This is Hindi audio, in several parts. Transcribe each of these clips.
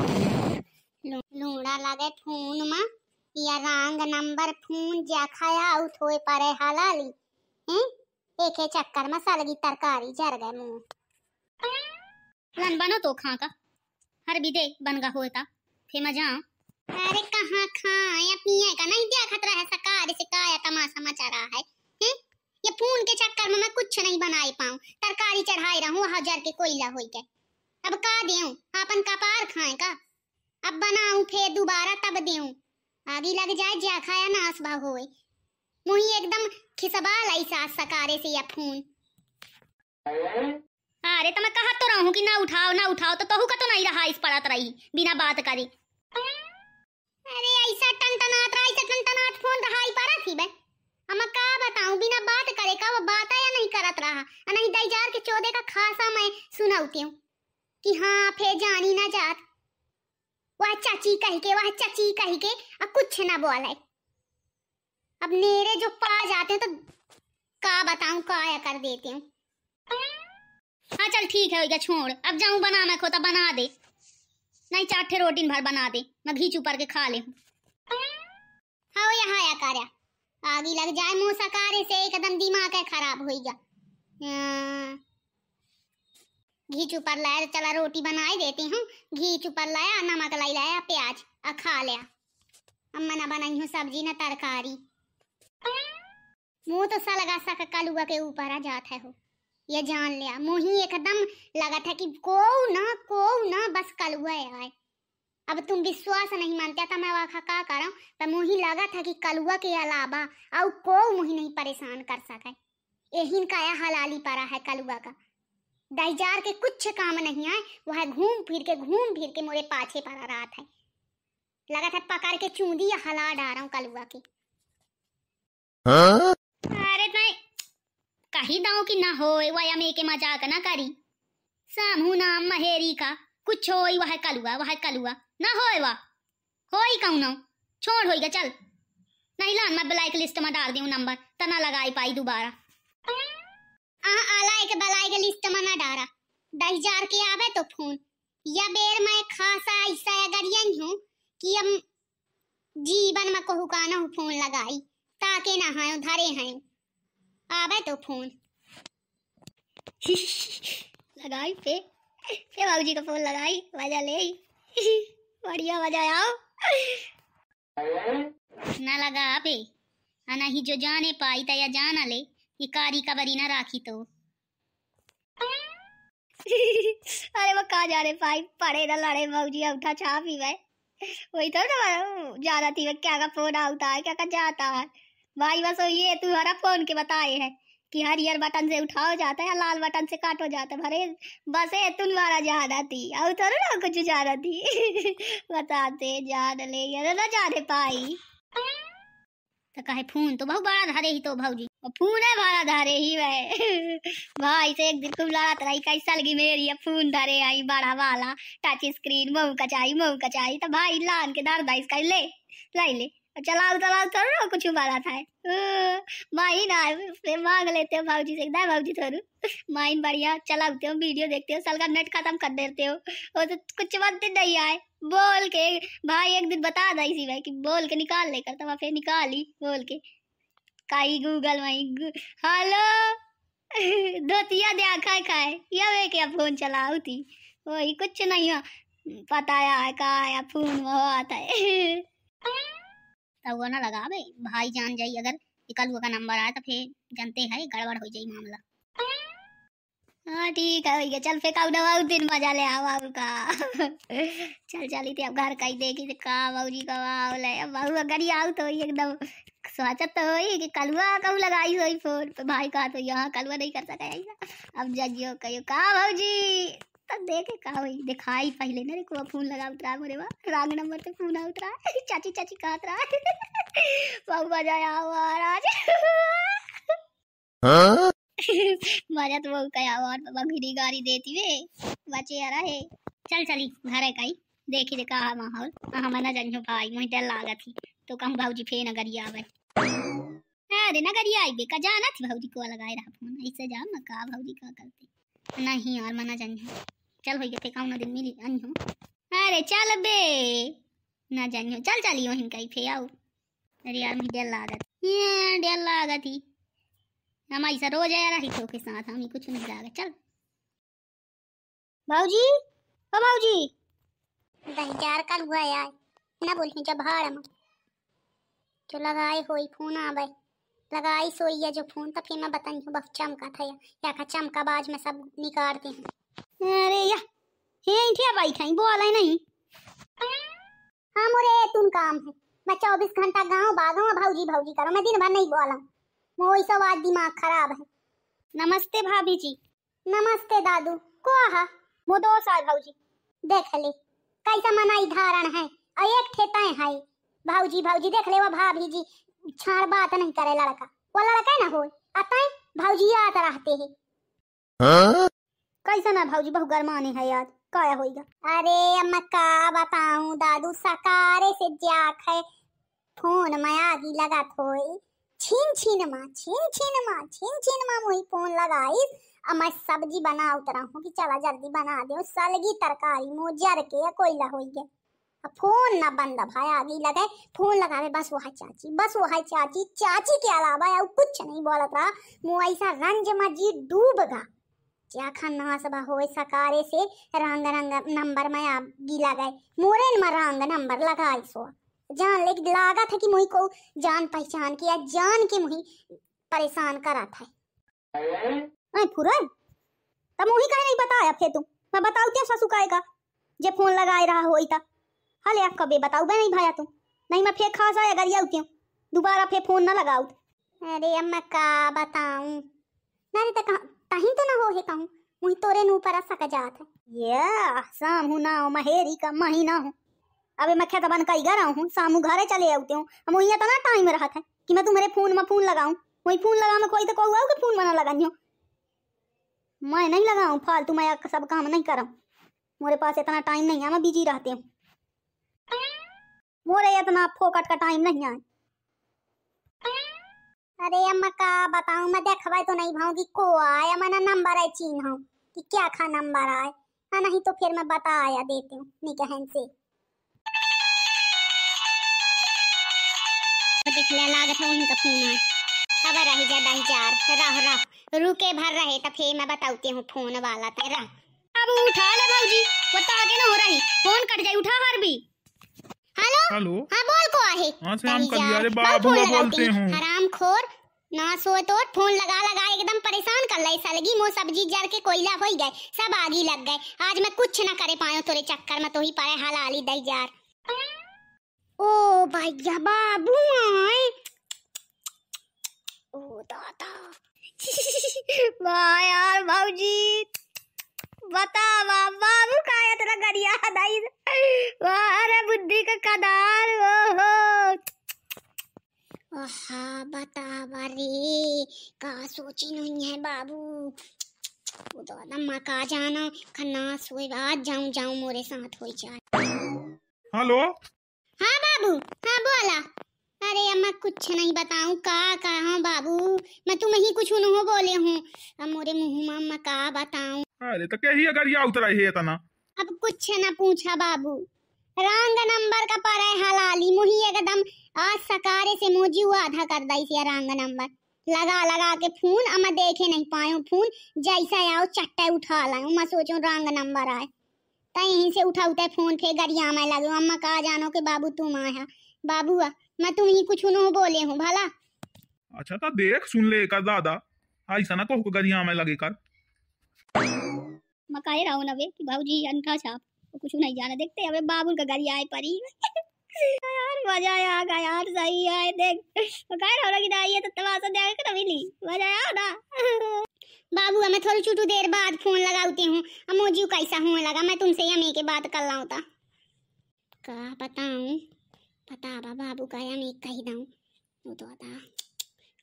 लूड़ा लगे फोन मा या रंग नंबर फोन जाखाया उ थोए परे हलाली हैं एक ही चक्कर में गई तरकारी जर गए मुंह लन बनो तो खा का हर भी देख बन गा होए होता फे मजा अरे कहाँ खाया पिए का नहीं दिया खतरा है सकार या तमा समाचार आ है हैं ये फोन के चक्कर में मैं कुछ नहीं बनाई पाऊं तरकारी चढ़ाई रहूं हजार के कोयला होई के अब का देऊं अपन कपार खाए का अब बनाऊ फिर दोबारा तब देऊं आगे लग जाए जा खाया ना आसबा होए मुही एकदम खिसबा लाई सास सकारे से या फून अरे तो मैं कहा तो रहूं कि ना उठाओ ना उठाओ तो तहु का तो नहीं रहा इस पड़त रही बिना बात करे अरे ऐसा टनटनाट रहा ऐसा टनटनाट फोन रहा ही पड़ा थी बे हम का बताऊं बिना बात करे का वो बात या नहीं करत रहा नहीं दैजार के चौदे का खासा मैं सुनाउती हूं कि हाँ फिर जानी ना जात वह चाची कह के वह चाची कह के अब कुछ ना बोले अब मेरे जो पा जाते हैं तो का बताऊं काया कर देती हूँ हाँ चल ठीक है भैया छोड़ अब जाऊं बनाना खोता तो बना दे नहीं चार रोटी भर बना दे मैं घी चुपर के खा ले हाँ यहाँ आया कार्या आगे लग जाए मुँह सकारे से एकदम दिमाग है खराब हो होएगा घी चुपर लाया तो चला रोटी बनाई देती हूँ घी चुपर लाया नमक लाई लाया प्याज और खा लिया अम्मा ना बनाई हूँ सब्जी ना तरकारी मुंह तो लगा सा कलुआ के ऊपर आ जाता है हो ये जान लिया मुँह ही एकदम लगा था कि को ना को ना बस कलुआ आए अब तुम विश्वास नहीं मानते तो मैं वहाँ का करा पर तो मुँह ही लगा था कि कलुआ के अलावा और को मुँह नहीं परेशान कर सके यही का हलाली पड़ा है कलुआ का दहजार के कुछ काम नहीं आए वह घूम फिर के घूम फिर के मोरे पाछे पर आ रहा था लगा था पकड़ के चूंदी या हला डा रहा हूँ कलुआ की हाँ? अरे तो कही दाऊ की ना हो वह मे के मजाक ना करी सामू नाम महेरी का कुछ हो वह कलुआ वह कलुआ ना हो वह हो ही कहूँ ना छोड़ होएगा चल नहीं लान मैं ब्लैक लिस्ट में डाल दी नंबर तना तो लगाई पाई दोबारा आ आला एक बलाई के लिस्ट मना डारा दस हजार के आवे तो फोन या बेर मैं खासा ऐसा अगर अगरियन हूँ कि हम जीवन में कहू का ना फोन लगाई ताके ना हायो धरे हैं आवे तो फोन लगाई पे फिर बाबूजी का फोन लगाई वजह ले बढ़िया वजह आओ ना लगा पे अना ही जो जाने पाई तया जाना ले ये कारी का ना राखी तो अरे वो कहा जा रहे भाई पढ़े ना लड़े भाजी उठा छा पी भाई वही तो ना ज्यादा थी क्या का फोन आता है क्या का जाता है भाई बस ये तुम्हारा फोन के बताए है कि हरियर बटन से उठाओ जाता है लाल बटन से काटो जाता है भरे बस है जा रहा थी अब तो ना कुछ ज्यादा थी बताते जान ले ना जाने पाई तो कहे फोन तो बहुत बड़ा धरे ही तो भाजी फून है मारा धारे ही वे भाई से एक दिन तुम लड़ा तरह का हिस्सा लगी मेरी अब फून धारे आई बड़ा वाला टच स्क्रीन मऊ कचाई मऊ कचाई तो भाई लान के दार दाइस का ले लाई ले चला चला थोड़ा कुछ उबाला था माइन ना फिर मांग लेते हो भाजी से एकदम भाजी थोड़ू माइन बढ़िया चला चलाते हो वीडियो देखते हो साल का नेट खत्म कर देते हो वो तो कुछ मत नहीं आए बोल के भाई एक दिन बता दा इसी भाई कि बोल के निकाल लेकर तो फिर निकाली बोल के काई गूगल माई हेलो धोतिया दिया खाए खाए या वे क्या फोन चलाऊ थी वही कुछ नहीं हो पता है का या फोन वो आता है तब वो ना लगा भाई भाई जान जाई अगर इकल का नंबर आया तो फिर जानते हैं गड़बड़ हो जाई मामला हाँ ठीक है भैया चल फेंका दवा दिन मजा ले आओ आओ का चल चली थी अब घर का ही देखी का बाबू जी का वाह अब बाबू अगर ही आओ तो एकदम सोचा तो होई कि कलवा कब लगाई हुई फोन पे भाई कहा तो यहाँ कलवा नहीं कर सका यही अब जजियो कहियो का भाजी तब देखे कहा हुई दिखाई पहले ना देखो फोन लगा उतरा मेरे वहाँ रंग नंबर पे फोन आ उतरा चाची चाची कहा उतरा बहुत मजा आया हुआ आज हाँ? मजा तो बहुत कया हुआ और बघरी गाड़ी देती हुए बचे आ रहे चल चली घर है कहीं देखी देखा माहौल हाँ मना जन भाई मुझे डर लागत थी तो कहूँ भाजी फेर अगर आवे अरे नगरिया आई बेका थी भौजी को लगाए रहा फोन ऐसे जा का भौजी का करते नहीं यार मना जानी है चल होई गते कौन दिन मिली आनी हो अरे चल बे ना जानी हो चल चली वहीं कहीं फे आओ अरे यार मुझे डर लागत ये हाँ, डर लागत ही हम ऐसा रोज आया रही तो के साथ हमें कुछ नहीं लागा चल भौजी ओ भौजी दही जार कल हुआ यार ना बोलनी जब हार हम जो लगाए होई फोन आ भाई लगाई सोई है जो फोन तो फिर मैं बताई हूँ बस चमका था या का चमका बाज में सब निकालते हैं अरे या भाई इंठिया खाई बोला नहीं हाँ मोरे तुम काम है मैं चौबीस घंटा गाँव बागाऊँ भाऊजी भाऊजी करो मैं दिन भर नहीं बोला मोई सब आज दिमाग खराब है नमस्ते भाभी जी नमस्ते दादू को आहा मो दो साल भाऊजी देख ले कैसा मनाई धारण है और एक ठेताएं है भाऊजी भाऊजी देख ले वो भाभी जी छाड़ बात नहीं करे लड़का वो लड़का है ना हो आता है भाऊजी आता रहते है हाँ? कैसा ना भाऊजी बहु गरमाने है यार काया होएगा अरे अम्मा का बताऊं दादू सकारे से जाक है फोन में आगी लगा थोई छीन छीन माँ छीन छीन माँ छीन छीन माँ मुही फोन लगाई अब मैं सब्जी बना उतरा हूँ कि चला जल्दी बना दे सलगी तरकारी मोजर के कोयला होई गया फोन ना बंद भाया आगे लगे फोन लगा लगावे बस वो है चाची बस वो है चाची चाची के अलावा या कुछ नहीं बोलत रहा मुँह ऐसा रंज में जी डूब गा जाखा ना सब हो सकारे से रंग रंग नंबर में आप गीला गए मोरे में रंग नंबर लगाई सो जान लेक लागा था कि मुही को जान पहचान के या जान के मुही परेशान करा था अरे फुरन तब मुही कहीं नहीं बताया फे तू मैं बताऊ क्या ससुकाए का जे फोन लगाए रहा होई था हले आ कबे बताऊ बे नहीं भाया तू नहीं मैं फिर खास आया गरिया उतियो दोबारा फिर फोन ना लगाऊ अरे अम्मा का बताऊं नारे तक तो तही तो ना हो है कहूं मुई तोरे नु पर सक जात है या शाम हूं ना महेरी का महीना हूं अबे मैं खेत बन कई घर आऊं सामू घरे चले आउते हूं हम यहाँ तो ना टाइम रहत है कि मैं तुम्हारे फोन में फोन लगाऊं कोई फोन लगा में कोई तो कहूँ कि फोन मना लगा नहीं मैं नहीं लगाऊं फालतू मैं सब काम नहीं कराऊं मेरे पास इतना टाइम नहीं है मैं बिजी रहते हूँ मोरे इतना फोकट का टाइम नहीं आए अरे अम्मा का बताऊं मैं देखवाई तो नहीं भाऊ की को आया मैंने नंबर है चीन हूँ कि क्या खा नंबर आए हाँ नहीं तो फिर मैं बताया आया देती हूँ निकहन से तो दिखने लाग था उनका फोन अब रही जा दही चार रह रह रुके भर रहे तो फिर मैं बताती हूँ फोन वाला तेरा अब उठा ले भाजी बता तो के ना हो रही फोन कट जाए उठा हर भी हेलो हाँ बोल को आहे हाँ से हम कर कभी अरे बाबू बोलते हूँ हराम खोर ना सोए तो फोन लगा लगा एकदम परेशान कर लाई सालगी मो सब्जी जर के कोयला हो गए सब आगी लग गए आज मैं कुछ ना करे पायो तोरे चक्कर में तो ही पाए हाल आली दई जार ओ भैया बाबू आए ओ दादा वाह यार बाबूजी बता बाबा पूरा गरियाद आई अरे बुद्धि का कदार हो हाँ बता बारे का सोची नहीं है बाबू वो तो आदम मां का जाना खन्ना सोए आज जाऊं जाऊं मोरे साथ हो जाए हेलो हाँ बाबू हाँ बोला अरे अम्मा कुछ नहीं बताऊं का कहा बाबू मैं तुम ही कुछ उन्हों बोले हूँ मोरे मुँह में अम्मा का बताऊं अरे तो कही अगर या उतरा ही है तना अब कुछ न पूछा बाबू रंग नंबर का पर है हलाली मुही एकदम आज सकारे से मोजी हुआ आधा कर दई से रंग नंबर लगा लगा के फोन अब देखे नहीं पायो फोन जैसा आओ चट्टे उठा लायो मैं सोचो रंग नंबर आए तो यहीं से उठा उठा फोन फिर गरिया में लगे अम्मा कहा जानो के बाबू तुम आया बाबू आ मैं तुम ही कुछ नो बोले हूँ भला अच्छा तो देख सुन ले कर दादा ऐसा ना कहो तो गरिया में लगे कर मकाए कहे रहा हूँ नवे कि भाऊजी अनखा छाप तो कुछ नहीं जाना देखते अबे बाबुल का गाड़ी आए परी यार मजा आ गया यार सही आए देख मकाए कह रहा हूँ कि आइए तो तमाशा देगा कि तभी तो ली मजा आया ना बाबू मैं थोड़ी छोटू देर बाद फोन लगाती हूँ अमोजू कैसा होने लगा मैं तुमसे यमी के बात कर रहा था का बताऊँ पता बाबू का यमी कह दूँ वो तो आता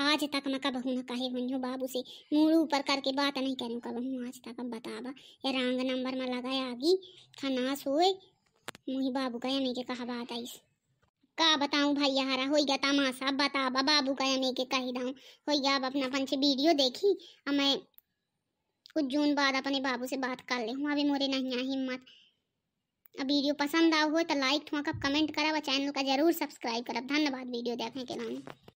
आज तक मैं कब हूँ कहे हुई बाबू से मूड़ ऊपर करके बात नहीं करूँ कब हूँ आज तक अब बताबा ये रंग नंबर में लगाया आगी खनास हो मुही बाबू का यानी के कहा बात आई का बताऊं भाई हरा हो गया तमाशा बताबा बाबू का यानी के कही दाऊँ हो गया अब अपना पंच वीडियो देखी अब मैं कुछ जून बाद अपने बाबू से बात कर ले हूँ अभी मोरे नहीं है हिम्मत अब वीडियो पसंद आओ हो तो लाइक थोड़ा कमेंट करा व चैनल का जरूर सब्सक्राइब करब धन्यवाद वीडियो देखने के लिए